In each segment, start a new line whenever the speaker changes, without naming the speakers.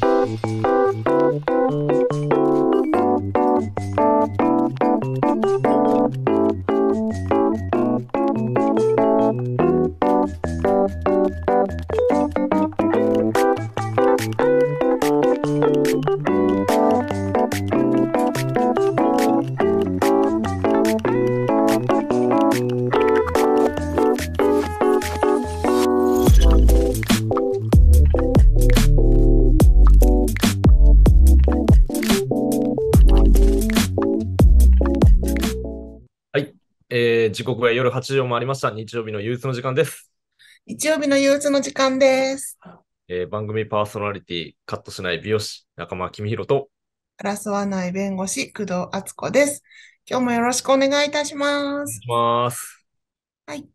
Thank you. 時刻は夜8時を回りました。日曜日の憂鬱の時間です。
日曜日の憂鬱の時間です。
えー、番組パーソナリティ、カットしない美容師、仲間君宏と、
争わない弁護士、工藤敦子です。今日もよろしくお願いいたします。
ます
はい。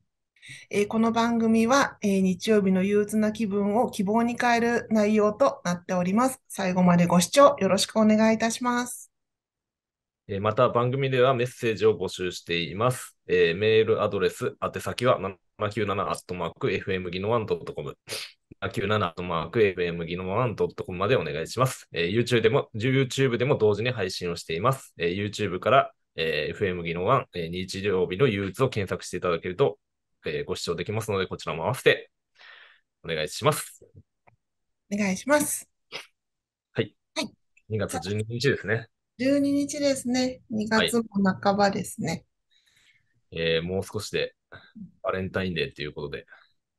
えー、この番組は、えー、日曜日の憂鬱な気分を希望に変える内容となっております。最後までご視聴よろしくお願いいたします。
また番組ではメッセージを募集しています。えー、メールアドレス、宛先は7 9 7 f m g i n o a c o m 7 9 7 f m g i n o a c o m までお願いします、えー。YouTube でも、YouTube でも同時に配信をしています。えー、YouTube から、えー、FM 技能1、えー、日曜日の憂鬱を検索していただけると、えー、ご視聴できますので、こちらも合わせてお願いします。
お
願いします。
はい。はい、2月12日ですね。
12日ですね。2月も半ばですね。はい
えー、もう少しでバレンタインデーということで。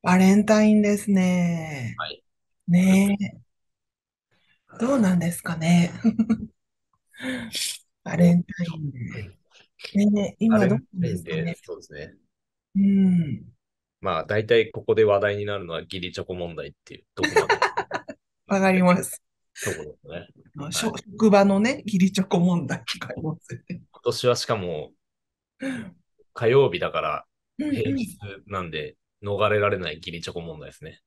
バレンタインですね。はい。ねえ。どうなんですかね。
バレ
ンタインデー。ねえ、今どうですか
ね。そうですね。
うん。
まあ、大体ここで話題になるのは義理チョコ問題っていうところ。
わかりま
す。そうですね。
職場のね、義理チョコ問題とかありま
すよね。今年はしかも、火曜日だから平日なんで、逃れられない義理チョコ問題ですね。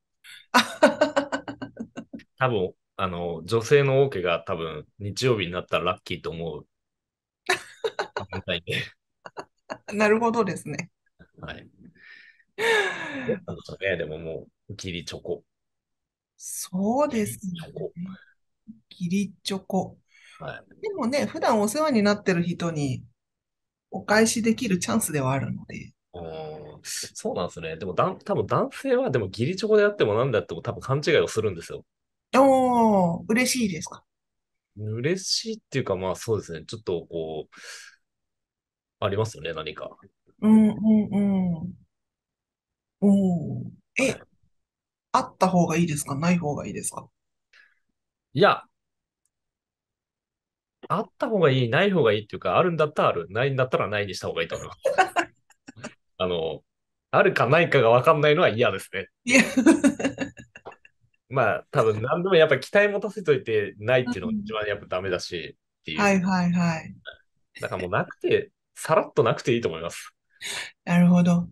多分、あの、女性の王家が多分、日曜日になったらラッキーと思う。
なるほどですね。
はい。なんでしょうね、でももう、義理チョコ。
そうですね。義理チョコ。はい、でもね、普段お世話になってる人にお返しできるチャンスではあるので。
そうなんですね。でもだ、多分男性は、でも、義理チョコであっても何であっても、多分勘違いをするんですよ。おー、嬉しいですか。嬉しいっていうか、まあそうですね。ちょっと、こう、ありますよね、何か。
うんうんうん。おー。え、あった方がいいですかない方がいいですか
いや、あった方がいい、ない方がいいっていうか、あるんだったらある、ないんだったらないにした方がいいと思います。あの、あるかないかが分かんないのは嫌ですね。まあ、多分何でもやっぱ期待持たせといてないっていうのが一番やっぱダメだし、っていう。
はいはいはい。
だからもうなくて、さらっとなくていいと思います。
なるほど。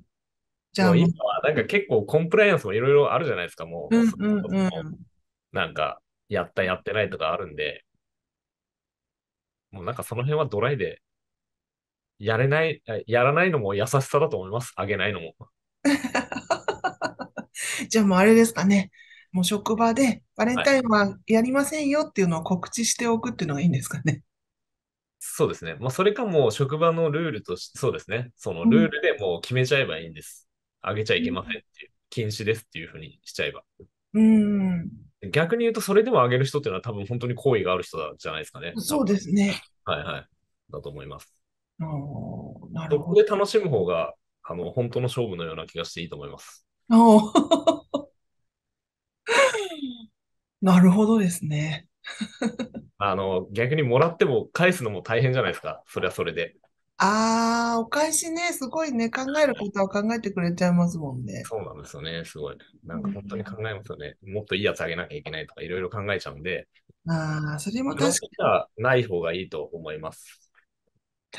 じゃあ。今
はなんか結構コンプライアンスもいろいろあるじゃないですか、も
う。
なんか、やったやってないとかあるんで。もうなんかその辺はドライで、やれない、やらないのも優しさだと思います。あげないのも。
じゃあもうあれですかね。もう職場でバレンタインはやりませんよっていうのを告知しておくっていうのがいいんですかね。
そうですね。まあ、それかもう職場のルールとして、そうですね。そのルールでもう決めちゃえばいいんです。あ、うん、げちゃいけませんっていう、禁止ですっていうふうにしちゃえば。
うん。
逆に言うと、それでも上げる人っていうのは多分本当に好意がある人じゃないですかね。そうですね。はいはい。だと思います。なるほど。そこで楽しむ方が、あの、本当の勝負のような気がしていいと思います。
なるほどですね。
あの、逆にもらっても返すのも大変じゃないですか。それはそれで。
ああ、お返しね、すごいね、考えることは考えてくれちゃいますもんね。
そうなんですよね、すごい。なんか本当に考えますよね。もっといいやつあげなきゃいけないとか、いろいろ考えちゃうんで。
ああ、それも確かに。は
ない方がいいと思います。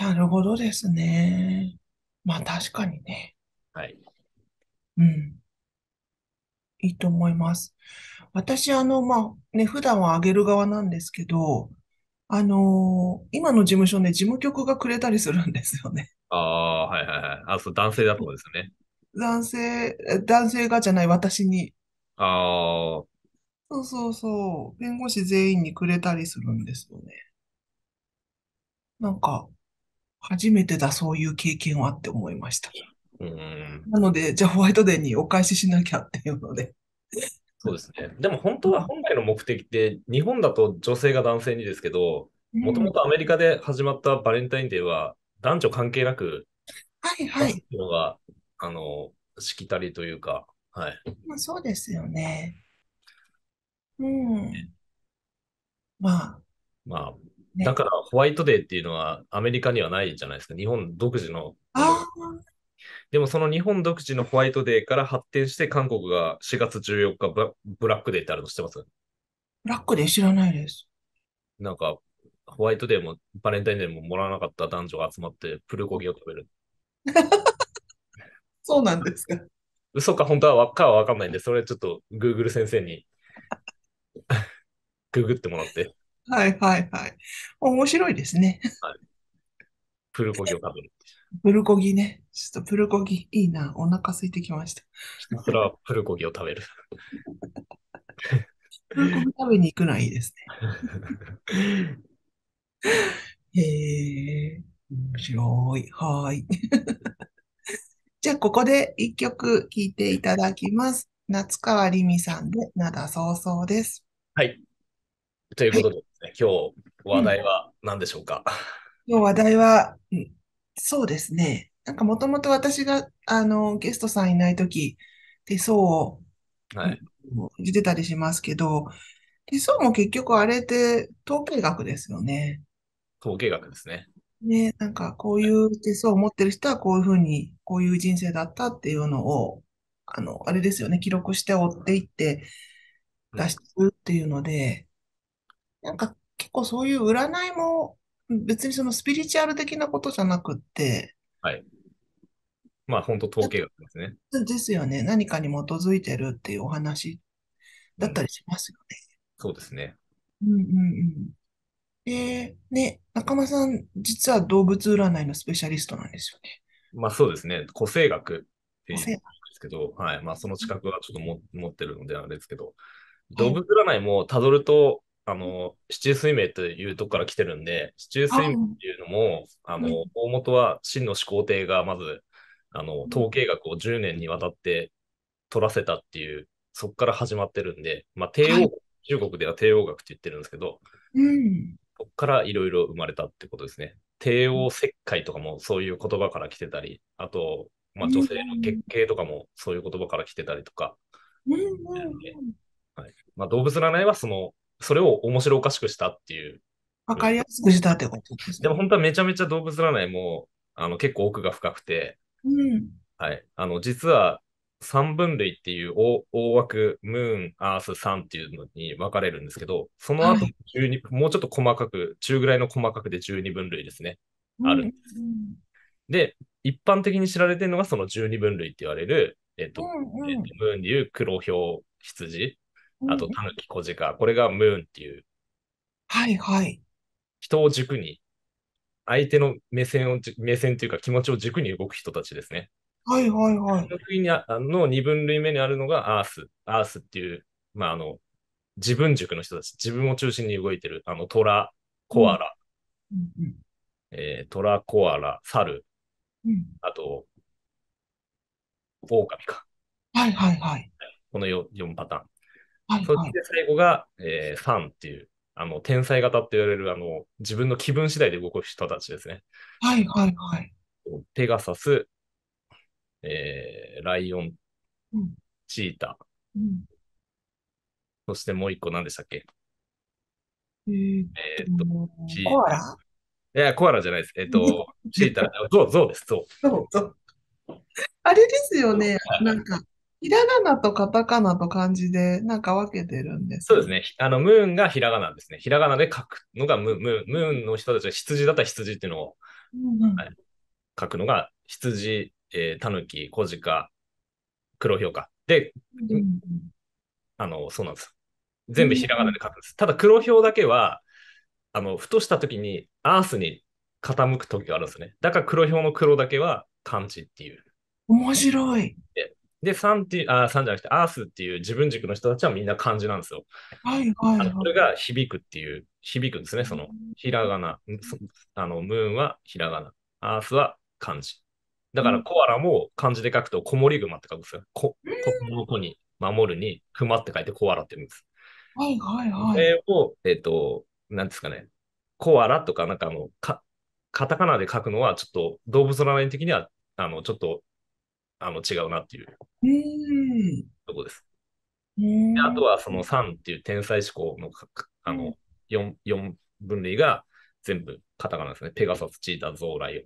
なるほどですね。まあ確かにね。
はい。
うん。
いいと思います。私、あの、まあね、普段はあげる側なんですけど、あのー、今の事務所ね、事務局がくれたりするんですよね。
ああ、はいはいはい。あ、そう、男性だそうですよね。
男性、男性がじゃない、私に。
ああ。
そうそうそう。弁護士全員にくれたりするんですよね。なんか、初めてだ、そういう経験はって思いました。うん。なので、じゃあホワイトデーにお返ししなきゃっていうので
そうですね。でも本当は本来の目的って、日本だと女性が男性にですけど、もともとアメリカで始まったバレンタインデーは、男女関係なく、はいはい。のが、あの、しきたりというか、はい。
まあ、そうですよね。うん。まあ。
まあ、だからホワイトデーっていうのはアメリカにはないじゃないですか。日本独自の。
ああ、
でもその日本独自のホワイトデーから発展して、韓国が4月14日ブ、ブラックデーってあるの知ってます
ブラックデー知らないです。
なんか、ホワイトデーもバレンタインデーももらわなかった男女が集まってプルコギを食べる。そうなんですか。嘘か本当はかは分かんないんで、それちょっと Google 先生に ググってもらって。
はいはいはい。面白いですね。
はい、プルコギを食べる。
プルコギね。ちょっとプルコギいいな。お腹空いてきました。
プルコギを食べる。プルコギ
食べに行くのはいいですね。へ
え面白い。はい。
じゃあ、ここで一曲聴いていただきます。夏川りみさんで、なだそうそうです。
はい。ということで、ねはい、今日話題は何でしょうか、
今日話題は、そうですね。なんかもともと私が、あの、ゲストさんいないとき、手相をはい。出てたりしますけど、手相も結局あれって統計学ですよね。
統計学ですね。
ね、なんかこういう手相を持ってる人はこういうふうに、こういう人生だったっていうのを、あの、あれですよね、記録して追っていって出してるっていうので、なんか結構そういう占いも別にそのスピリチュアル的なことじゃなくっ
て、はい。まあ、本当統計学ですね。
ですよね。何かに基づいてるっていうお話だったりしますよね。うん、そうですね。うんうんうん。え、ね、中間さん、実は動物占いのスペシャリストなんですよね。
まあ、そうですね。個性学っていうんですけど、はい。まあ、その資格はちょっとも持ってるのであれですけど、動物占いもたどると、あの、市中水明というとこから来てるんで、市中水明っていうのも、あの、大元は真の始皇帝がまず、あの、統計学を10年にわたって取らせたっていう、そこから始まってるんで、まあ、帝王、はい、中国では帝王学って言ってるんですけど、
うん、
そこからいろいろ生まれたってことですね。帝王切開とかもそういう言葉から来てたり、あと、まあ、女性の月経とかもそういう言葉から来てたりとか、うんはいまあ、動物占いはそのそれを面白おかしくしたっていう。
わかりやすくしたってこ
とです、ね、でも本当はめちゃめちゃ動物占いも、あの、結構奥が深くて、うん。はい。あの、実は、三分類っていう大大枠、ムーン、アース、サンっていうのに分かれるんですけど、その後、はい、もうちょっと細かく、中ぐらいの細かくで12分類ですね。あるんです。うんうん、で、一般的に知られてるのがその12分類って言われる、えっ、と、うんうん、えっ、と、ムーンでいう黒豹、羊、あと、タヌキ、コジカ、これがムーンっていう。
はいはい。
人を軸に、相手の目線を、目線というか気持ちを軸に動く人たちですね。
はいはいはい。
の二分類目にあるのがアース。アースっていう、まああの、自分軸の人たち、自分を中心に動いてる、あの、トラ、コアラ、うん、えー、トラ、コアラ、サル、うん、あと、オオカミか。
はいはいはい。
この 4, 4パターン。はいそして最後が、えー、ファンっていう、あの、天才型って言われる、あの、自分の気分次第で動く人たちですね。
はいはいはい。
ペガサス、えー、ライオン、うん、チーター、うん、そしてもう一個何でしたっけえー、えっと、チーター。コアラいや、コアラじゃないです。えー、っと、チーター、ゾウ、ゾウです、ゾウ。ゾウ、ゾ
ウ。あれですよね、
なんか、ひらがなとカタカナと漢字でなんか分けてるん
で
す。そうですね。あの、ムーンがひらがなですね。ひらがなで書くのがムーン、ムーンの人たちは羊だったら羊っていうのを、うんうんはい、書くのが羊、えー、タヌキ、コジカ、黒ひょうか。で、うんうん、あの、そうなんです。全部ひらがなで書くんです。うん、ただ黒ひょうだけは、あの、ふとした時にアースに傾く時があるんですね。だから黒ひょうの黒だけは漢字っていう。
面白い。
で、サンっていう、あ、サンじゃなくて、アースっていう自分軸の人たちはみんな漢字なんですよ。はいはい、はい、それが響くっていう、響くんですね、その、ひらがな、あの、ムーンはひらがな、アースは漢字。だからコアラも漢字で書くと、こもりマって書くんですよ。こ、この子に守るに、熊って書いてコアラって言うんです。はいはいはい。これを、えっ、ー、と、なんですかね、コアラとか、なんかあの、か、カタカナで書くのは、ちょっと動物の名前的には、あの、ちょっとあの違うなっていう、とこです。であとはその3っていう天才思考のあの 4, 4分類が全部カタカナですね。ペガサス、チーター、ゾウ、ライ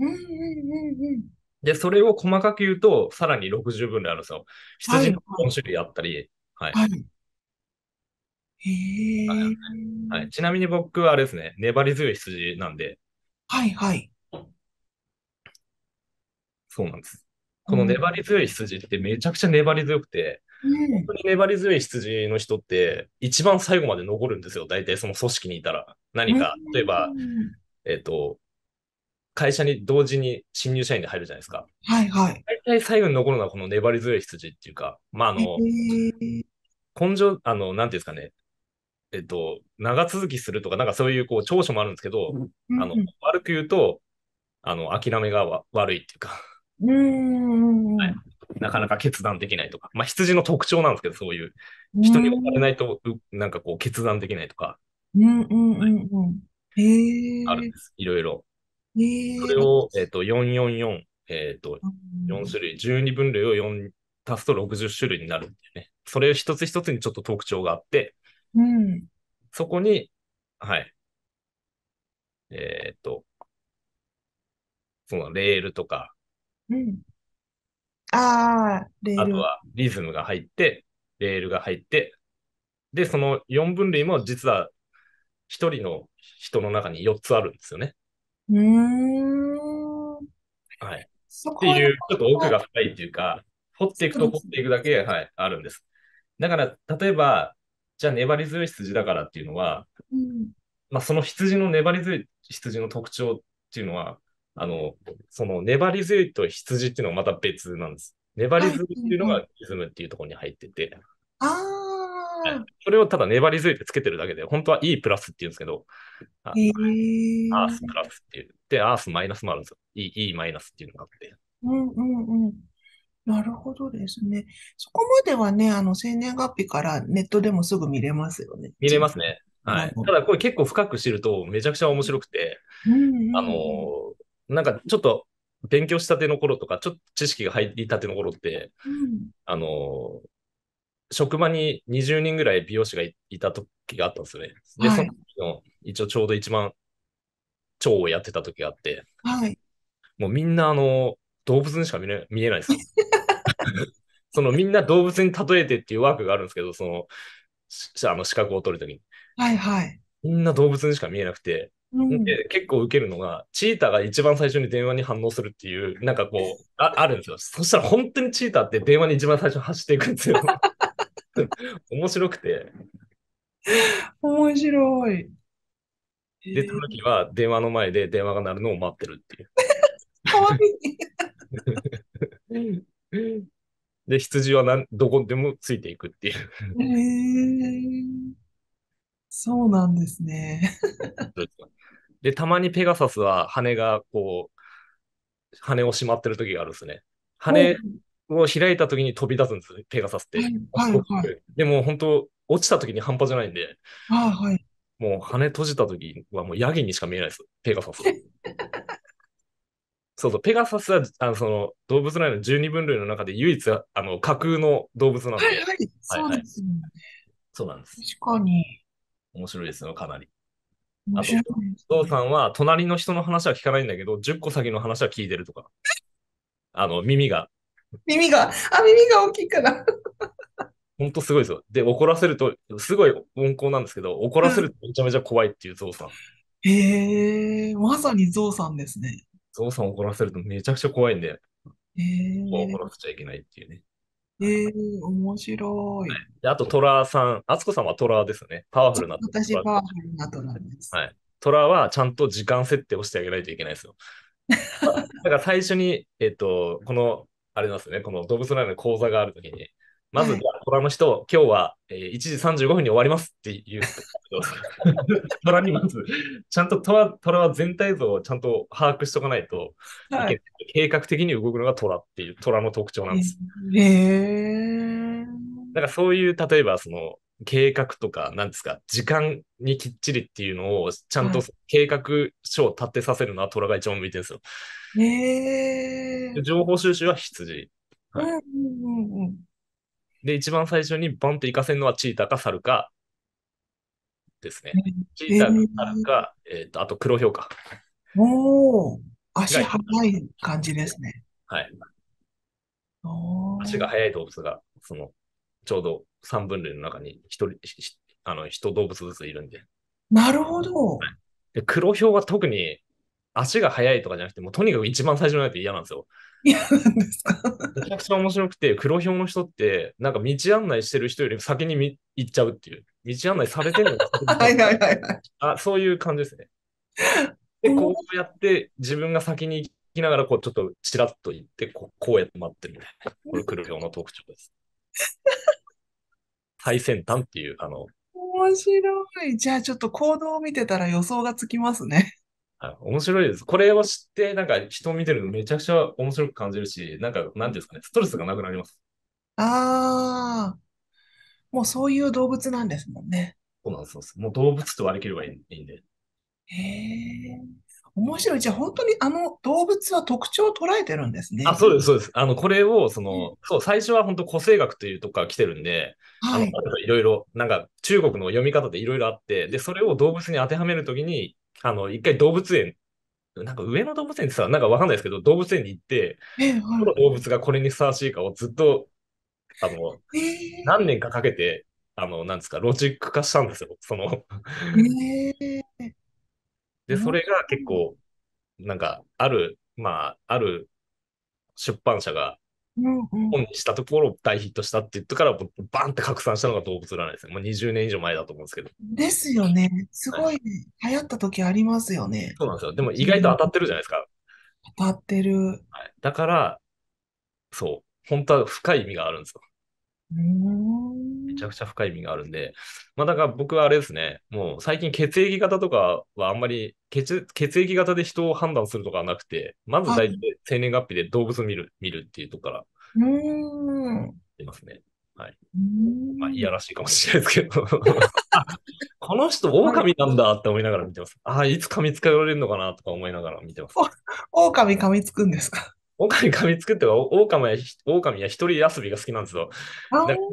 オン。
で、それを細かく言うと、さらに60分類あるんですよ。羊の4種類あったり、はい。はいはいへはい、ちなみに僕はあれですね、粘り強い羊なんで。
はいはい。
そうなんです。この粘り強い羊ってめちゃくちゃ粘り強くて、本当に粘り強い羊の人って、一番最後まで残るんですよ。大体その組織にいたら。何か、例えば、えっ、と、会社に同時に新入社員で入るじゃないですか。
はいはい。
大体最後に残るのはこの粘り強い羊っていうか、まああの、根性、あの、なんていうんですかね、えっと、長続きするとか、なんかそういうこう長所もあるんですけど、うん、あの、悪く言うと、あの、諦めが悪いっていうか
うんはい、
なかなか決断できないとか、まあ、羊の特徴なんですけど、そういう、人に置かれないと、なんかこう、決断できないとか、
うんうんうんうん。へ、
えー、あるんです、いろいろ。
えー、それを、
えっ、ー、と、444、えっ、ー、と、4種類、12分類を4足すと60種類になるっていうね。それ一つ一つにちょっと特徴があって、うん、そこに、はい。えっ、ー、と、そのレールとか、うん。ああ、レーあとはリズムが入って、レールが入って、で、その4分類も実は1人の人の中に4つあるんですよね。
うん。はい。
っていう、ちょっと奥が深いっていうか、掘っていくと掘っていくだけ、はい、あるんです。だから、例えば、じゃあ粘り強い羊だからっていうのは、うん。まあ、その羊の粘り強い羊の特徴っていうのは、あの、その粘り強いと羊っていうのはまた別なんです。粘り強いっていうのがリズムっていうところに入ってて。
ああ。
それをただ粘り強いってつけてるだけで、本当は E プラスって言うんですけど、ア
ースプ
ラスって言って、アースマイナスもあるんですよ。い e マイナスっていうのがあって。
うんうんうん。なる
ほどですね。そこまではね、あの、生年月日からネットでもすぐ見れますよ
ね。見れますね。はい。ただこれ結構深く知るとめちゃくちゃ面白くて、
うんうん、あの、
なんかちょっと勉強したての頃とか、ちょっと知識が入りたての頃って、うん、あの、職場に20人ぐらい美容師がいた時があったんですよね。で、はい、その時の、一応ちょうど一番、蝶をやってた時があって、はい、もうみんなあの、動物にしか見え見えないです。そのみんな動物に例えてっていうワークがあるんですけど、その、あの資格を取るときに。
はいはい。
みんな動物にしか見えなくて、で結構受けるのが、チーターが一番最初に電話に反応するっていう、なんかこう、ああるんですよ。そしたら本当にチーターって電話に一番最初走っていくんですよ。面白くて。
面白い。
で、たぬきは電話の前で電話が鳴るのを待ってるっていう。
かわいい。
で、羊はどこでもついていくっていう。
へえー。そうなんですね。
で、たまにペガサスは羽がこう、羽をしまってる時があるんですね。羽を開いた時に飛び出すんです、ペガサスって。は
いはい、
でも本当、落ちた時に半端じゃないんで、はい、もう羽閉じた時はもうヤギにしか見えないです、ペガサス。そうそう、ペガサスはあのその動物内の12分類の中で唯一あの架空の動物なので。はい
はい、そうですよね、はい。そうなんです。確かに。
面白いですよ、かなり。あと、お父さんは隣の人の話は聞かないんだけど、10個先の話は聞いてるとか。あの、耳が。
耳が、
あ、耳が大きいから。
ほんとすごいですよ。で、怒らせると、すごい温厚なんですけど、怒らせるとめちゃめちゃ怖いっていうゾウさん。
へえー、まさにゾウ
さんですね。
ゾウさん怒らせるとめちゃくちゃ怖いんで、えー、怒らせちゃいけないっていうね。えー、面白い。であと、虎さん。あつこさんは虎ですね。パワフルな虎。私、パワ
フルな虎で
す。はい。虎はちゃんと時間設定をしてあげないといけないですよ。だから最初に、えっ、ー、と、この、あれなんですね、この動物ライの講座があるときに、まず、虎の人、今日は、えー、1時35分に終わりますっていう。虎にまず、ちゃんと虎虎は全体像をちゃんと把握しておかないと、はい、計画的に動くのが虎っていう虎の特徴なんです。
へ、えー、
だからそういう、例えばその、計画とか、なんですか、時間にきっちりっていうのを、ちゃんと計画書を立てさせるのは虎が一番向いてるんですよ。
へ、
えー、情報収集は羊。
はい、うんうんうん
で、一番最初にバンと行かせるのはチーターかサルか、ですね。チーターかサか、えー、えー、と、あと黒豹か。
おお、足速い感じですね。はい。足
が速い動物が、その、ちょうど3分類の中に1人、あの、一動物ずついるんで。
なるほど。は
い、で黒豹は特に足が速いとかじゃなくて、もうとにかく一番最初のやつ嫌なんですよ。嫌なんですめちゃくちゃ面白くて、黒ひょうの人って、なんか道案内してる人より先に行っちゃうっていう。道案内されてるのかはいはいはい、はい、あ。そういう感じですね。で、こうやって自分が先に行きながら、こうちょっとちらっと行ってこう、こうやって待ってるみたいな。これ黒ひょうの特徴です。最先端っていう、あの。
面
白い。じゃあちょっと行動を見てたら予想がつきますね。
面白いです。これを知って、なんか人を見てるのめちゃくちゃ面白く感じるし、なんか、なんですかね、ストレスがなくなります。
ああ、もうそういう動物なんですもんね。
そうなんです。もう動物と割り切ればいいいいんで。へ
え、面白い。じゃあ本当にあの動物は特徴を捉えてるんですね。あ、そうです、そう
です。あの、これを、その、そう、最初は本当個性学というとこから来てるんで、はい。あの、いろいろ、なんか中国の読み方でいろいろあって、で、それを動物に当てはめるときに、あの、一回動物園、なんか上野動物園ってさ、なんかわかんないですけど、動物園に行って、どの動物がこれにふさわしいかをずっと、あの、何年かかけて、あの、なんですか、ロジック化したんですよ。そので、それが結構、なんか、ある、まあ、ある出版社が、本にしたところ大ヒットしたって言ってから、バンって拡散したのが動物占いですね。まあ、20年以上前だと思うんですけど。
ですよね。すごい流行った時ありますよね。
そうなんですよ。でも意外と当たってるじゃないですか。当たってる。はい、だから、そう。本当は深い意味があるんですよ。
め
ちゃくちゃ深い意味があるんで、まあ、だから僕はあれですね、もう最近血液型とかはあんまり血、血液型で人を判断するとかはなくて、まず大体生年月日で動物見る、見るっていうところか
ら、う
んいますね。はい。まあ、いやらしいかもしれないですけど この人、狼なんだって思いながら見てます。ああ、いつ噛みつかれるのかなとか思いながら見てます。狼噛みつくんですかオカミ噛みつくっては、オオカミや、オオカミや一人遊びが好きなんですよ。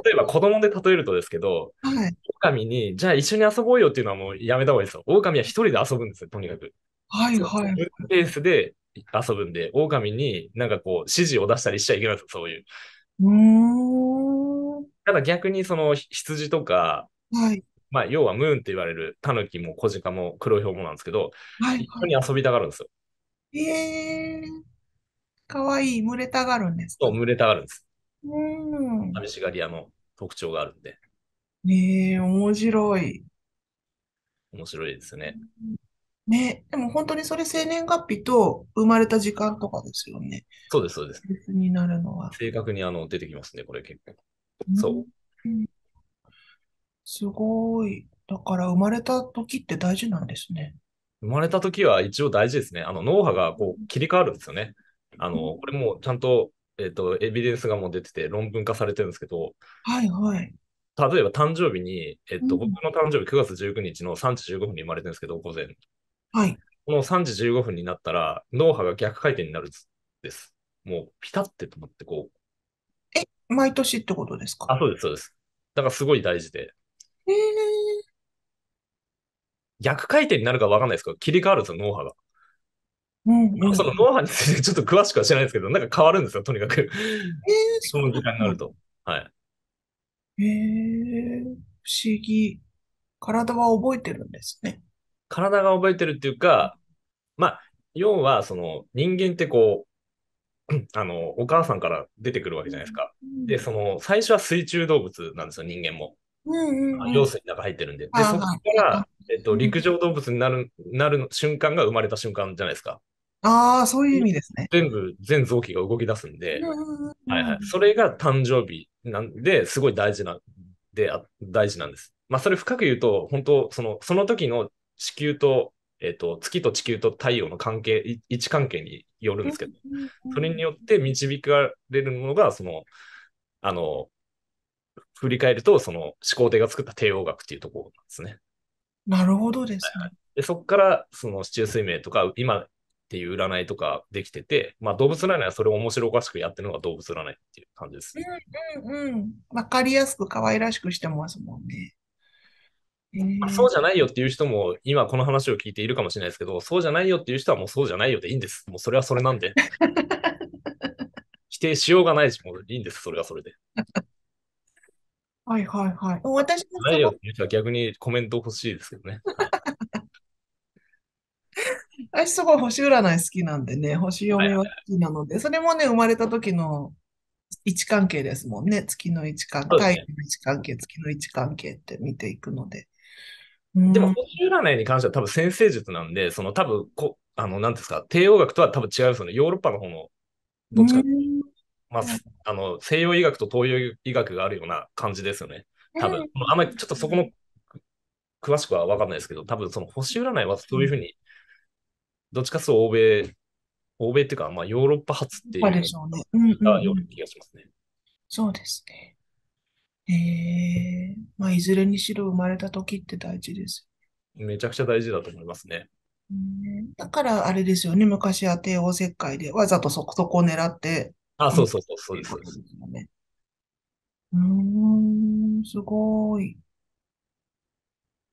例えば子供で例えるとですけど、はい、オオカミに、じゃあ一緒に遊ぼうよっていうのはもうやめた方がいいですよ。オオカミは一人で遊ぶんですよ、とにかく。
はいはい。
ペースで遊ぶんで、オオカミになんかこう指示を出したりしちゃいけないんですよ、そういう。
うん。
ただ逆にその羊とか、はい、まあ要はムーンって言われるタヌキも小鹿も黒ヒョウもなんですけど、はいはい、一緒に遊びたがるんですよ。
えー、かわいい、群れたがるんで
すかそう、群れたがるんです。
うん。
寂しがり屋の特徴があるんで。
ねえ、面白い。
面白いですね。
ね、でも本当にそれ生年月日と生まれた時間とかですよね。そうです、そうです。別になるのは。
正確にあの出てきますね、これ結構。そう、
うん。すごい。だから生まれた時って大事なんですね。
生まれた時は一応大事ですね。あの脳波がこう切り替わるんですよね。あの、これもちゃんと、えっ、ー、と、エビデンスがもう出てて論文化されてるんですけど、はいはい。例えば誕生日に、えっ、ー、と、僕の誕生日9月19日の3時15分に生まれてるんですけど、午前。はい。この3時15分になったら、脳波が逆回転になるです。もう、ピタって止まって、こう。
え、毎年ってことですか
あ、そうです、そうです。だからすごい大事で。えー、逆回転になるか分かんないですけど、切り替わるんですよ、脳波が。うんうん、その脳波についてちょっと詳しくは知らないですけど、なんか変わるんですよ、とにかく。えー、その時間になると。は
い。えー、不思議。
体は覚えてるんですね。
体が覚えてるっていうか、まあ、要は、その、人間ってこう、あの、お母さんから出てくるわけじゃないですか。うん、で、その、最初は水中動物なんですよ、人間も。
うんうんうん、用
水の中入ってるんで。で、そこから、えっと、陸上動物になる、なる瞬間が生まれた瞬間じゃないですか。
ああ、そういう意味ですね。
全部、全臓器が動き出すんで、はいはい。それが誕生日なんで、すごい大事な、で、大事なんです。まあ、それ深く言うと、本当その、その時の地球と、えっ、と、月と地球と太陽の関係、位置関係によるんですけど、それによって導かれるものが、その、あの、振り返ると、その、始皇帝が作った帝王学っていうところなんですね。
なるほどですね。
でそこからその市中水明とか、今っていう占いとかできてて、まあ、動物占いはそれを面白おかしくやってるのが動物占いっていう感じです、
ね。うんうんうん。わかりやすく可愛らしくしてますもんね。
えー、ま
あ、そうじゃないよっていう人も、今この話を聞いているかもしれないですけど、そうじゃないよっていう人はもうそうじゃないよでいいんです。もうそれはそれなんで。否定しようがないし、もういいんです。それはそれで。
はいはいはい。私も
ないよっていう人は逆にコメント欲しいですけどね。
私すごい星占い好きなんでね、星読みは好きなので、それもね、生まれた時の位置関係ですもんね。月の位置関係、ね太の位置関係、月の位置関係って見ていくので。
でも、
星占いに関しては多分先生術なんで、その多分こ、あの、なんですか、帝王学とは多分違う、そのヨーロッパの方の、どっちかっていうまあ、あの西洋医学と東洋医学があるような感じですよね。多分、あんまりちょっとそこの詳しくは分かんないですけど、多分その星占いはそういうふうに、どっちかというと欧米、欧米っていうか、まあ、ヨーロッパ発っていうのがよる気がしますね。
そうですね。ええー、まあ、いずれにしろ生まれた時って
大事です。めちゃくちゃ大事だと思いますね。
だからあれですよね、昔は帝王切開でわざとそこそこを狙って
あ、そうそうそう、そうです。
うーん、すごい。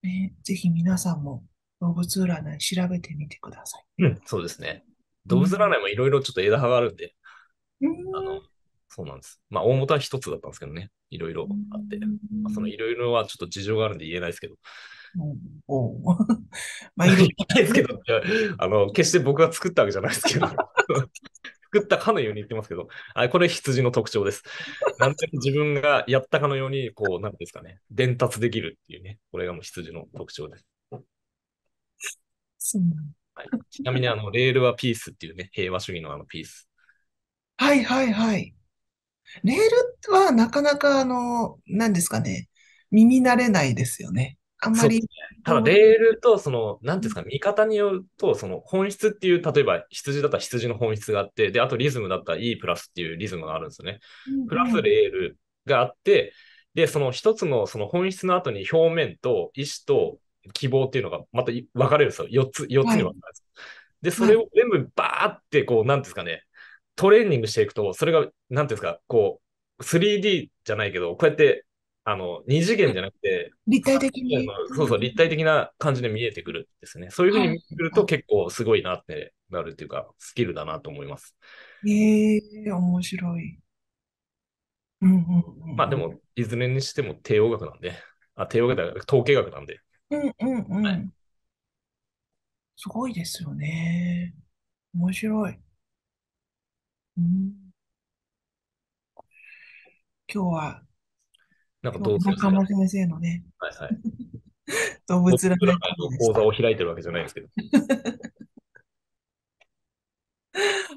ね、ぜひ皆さんも動物占い調べてみてください。
うん、そうですね。動物占いもいろいろちょっと枝葉があるんで、うん、あの、そうなんです。まあ、大元は一つだったんですけどね、いろいろあって、まあ、そのいろいろはちょっと事情があるんで言えないですけど、
うん、おお
まあ、いろいろ。ですけど、あの、決して僕が作ったわけじゃないですけど。作ったかのように言ってますけど、あこれ羊の特徴です。なんでも自分がやったかのように、こう、なんですかね、伝達できるっていうね、これがもう羊の特徴です。はい、ちなみに、あの、レールはピースっていうね、平和主義のあのピース。
はいはいはい。レー
ルはなかなか、あの、何ですかね、耳慣れないですよね。あんま
り。ただ、レールと、その、なんですか、見方によると、その、本質っていう、例えば、羊だったら羊の本質があって、で、あとリズムだったら E プラスっていうリズムがあるんですよね。プラスレールがあって、で、その一つの、その本質の後に表面と意思と希望っていうのが、また分かれるんですよ。4つ、四つに分かれるんです。で、それを全部バーって、こう、なんですかね、トレーニングしていくと、それが、なんていうんですか、こう、3D じゃないけど、こうやってあの、二次元じゃなくて、立体的に。そうそう、立体的な感じで見えてくるんですね。そういうふうに見えてくると結構すごいなってなるっていうか、スキルだなと思います。
ええー、面白い。うんうんうん、まあで
も、いずれにしても帝王学なんで、あ、帝王学だ、統計学なんで。
うんうんうん。すごいですよね。面白い。うん、
今日はなんか動物中間先生のね。
はいはい。動物の
講座を開いてるわけじゃないですけど。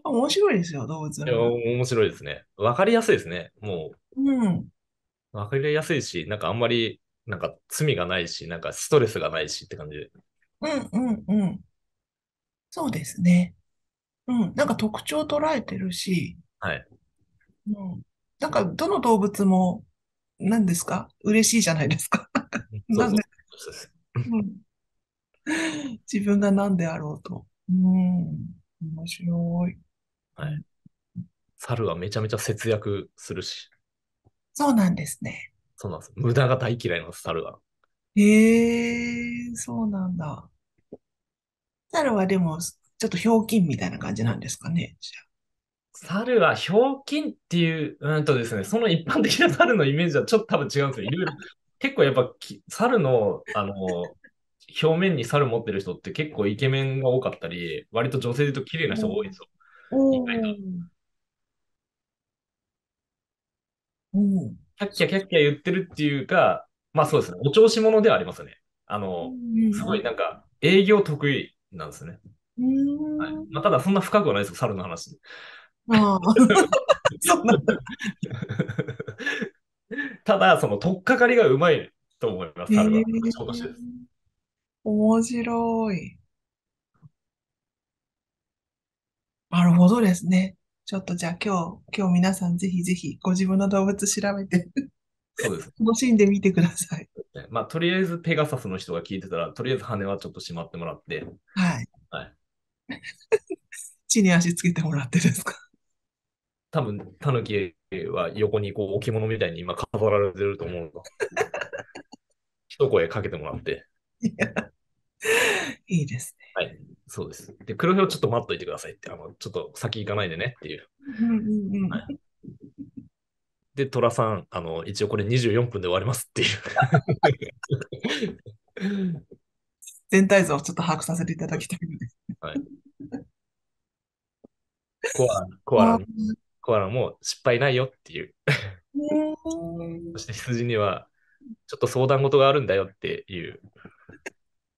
面白いですよ、動物い。や
面白いですね。わかりやすいですね、もう。うん。わかりやすいし、なんかあんまり、なんか罪がないし、なんかストレスがないしって感じで。
うんうんうん。そうですね。うん。なんか特徴を捉えてるし、
はい。
うん。
なんかどの動物も何ですか嬉しいじゃないですか。なんで、自分が何であろうと。うん、面白い。はい。
猿はめちゃめちゃ節約するし。
そうなんですね。
そうなんです。無駄が大嫌いなんです、猿は。
へえー、そうなんだ。猿はでも、ちょっとひょうきんみたいな感じなんですかね、じゃあ。
猿はひょうきんっていう、うんとですね、その一般的な猿のイメージはちょっと多分違うんですよ。いろいろ 結構やっぱ猿の、あの、表面に猿持ってる人って結構イケメンが多かったり、割と女性でうと綺麗な人が多いんですよ。うん。キャッキャキャッキャ言ってるっていうか、まあそうですね、お調子者ではありますね。あの、すごいなんか営業得意なんですね。
は
いまあ、ただそんな深くはないですよ、猿の話。ただ、その、とっかかりがうまいと思います。彼は、えー、
面白い。
なるほどですね。ちょっとじゃあ今日、今日皆さんぜひぜひご自分の動物調べて楽しんでみてください。
まあ、とりあえずペガサスの人が聞いてたら、とりあえず羽はちょっとしまってもらって。はい。はい、
地に足つけてもらってですか
多分タヌキは横にこう置物みたいに今飾られてると思うの。一声かけてもらって。いいいですね。はい、そうです。で、黒ひょうちょっと待っといてくださいって、あの、ちょっと先行かないでねっていう。はい、で、寅さん、あの、一応これ24分で終わりますって
いう。全体像をちょっと把握させていただきたいので。
はい。コア、コアラ。コアラも失敗ないよっていう。そして羊には、ちょっと相談事があるんだよっていう。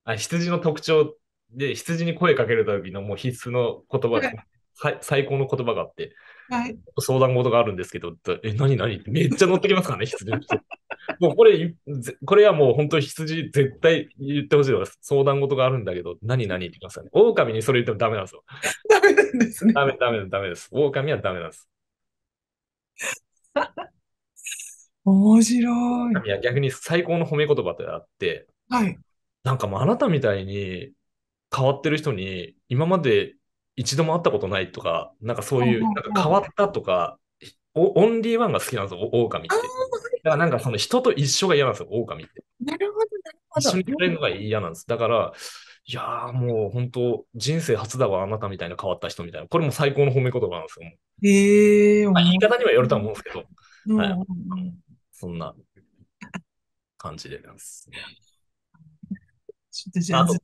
あ羊の特徴で、羊に声かけるときのもう必須の言葉い、最高の言葉があって、はい、相談事があるんですけど、え、何何めっちゃ乗ってきますからね、羊の人。もうこれ、これはもう本当羊絶対言ってほしいす。相談事があるんだけど、何何って言いますかね。狼にそれ言ってもダメなんですよ。ダメなんですね。ダメ、ダメ、ダメです。狼はダメなんです。
面白
い。いや、逆に最高の褒め言葉であって、はい。なんかもうあなたみたいに変わってる人に今まで一度も会ったことないとか、なんかそういう、なんか変わったとか、オンリーワンが好きなんですよ、オオカミって。だからなんかその人と一緒が嫌なんですよ、オオカミって。なる
ほど、なるほど。一緒にい
るのが嫌なんです。だから、いやーもう本当、人生初だわ、あなたみたいな変わった人みたいな。これも最高の褒め言葉なんですよ。ええーまあ、言い方にはよるとは思うんですけど、うん、はい、そんな感じでです、
ちょっとじゃあ、あと、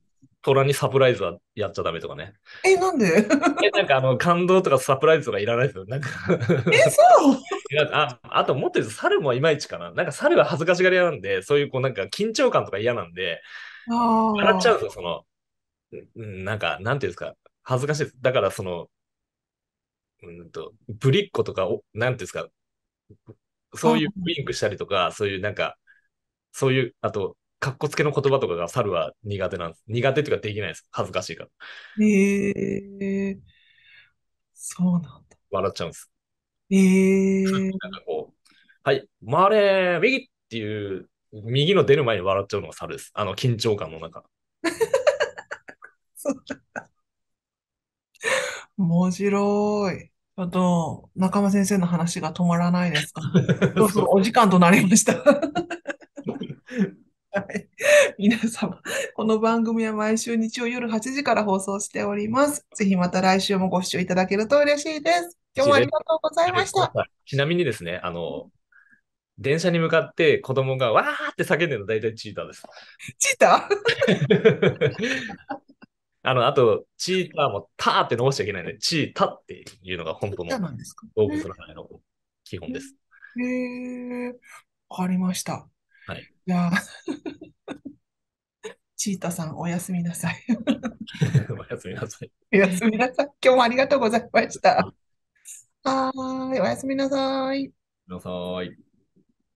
虎にサプライズはやっちゃダメとかね。え、なんで え、なんかあの、感動とかサプライズとかいらないですよ。なんか
え、そう
ああと、もっと言うと、猿もいまいちかな。なんか猿は恥ずかしがり屋なんで、そういうこう、なんか緊張感とか嫌なんで、笑っちゃうんですよ、その、なんか、なんていうんですか、恥ずかしいです。だからその、うんと、ぶりっ子とかなんていうんですか、そういうウィンクしたりとか、そういうなんか、そういう、あと、かっこつけの言葉とかが猿は苦手なんです。苦手というかできないです。恥ずかしいから。
ええー、そうなんだ。笑っちゃうんです。ええー、な
んかこう、はい、回れ、右っていう、右の出る前に笑っちゃうのが猿です。あの、緊張感の中。
面白い。ちょっと、中間先生の話が止まらないですか。ど うぞ、お時間となりました。はい、皆様、この番組は毎週日曜夜8時から放送しております。ぜひまた来週もご視聴いただけると嬉しいです。今日もありがとうございました。
ちなみにですね、あの、電車に向かって子供がわーって叫んでるの大体チーターです。チーターあの、あと、チーターもターって伸ばしちゃいけないので、チータっていうのが本当の動物の名前の基本です。
へわかりました。はい。いや
チータさん、おやすみなさい。
おやすみなさい。
おやすみなさい。今日もあ
りがとうございました。はい、おやすみなさい。なさい。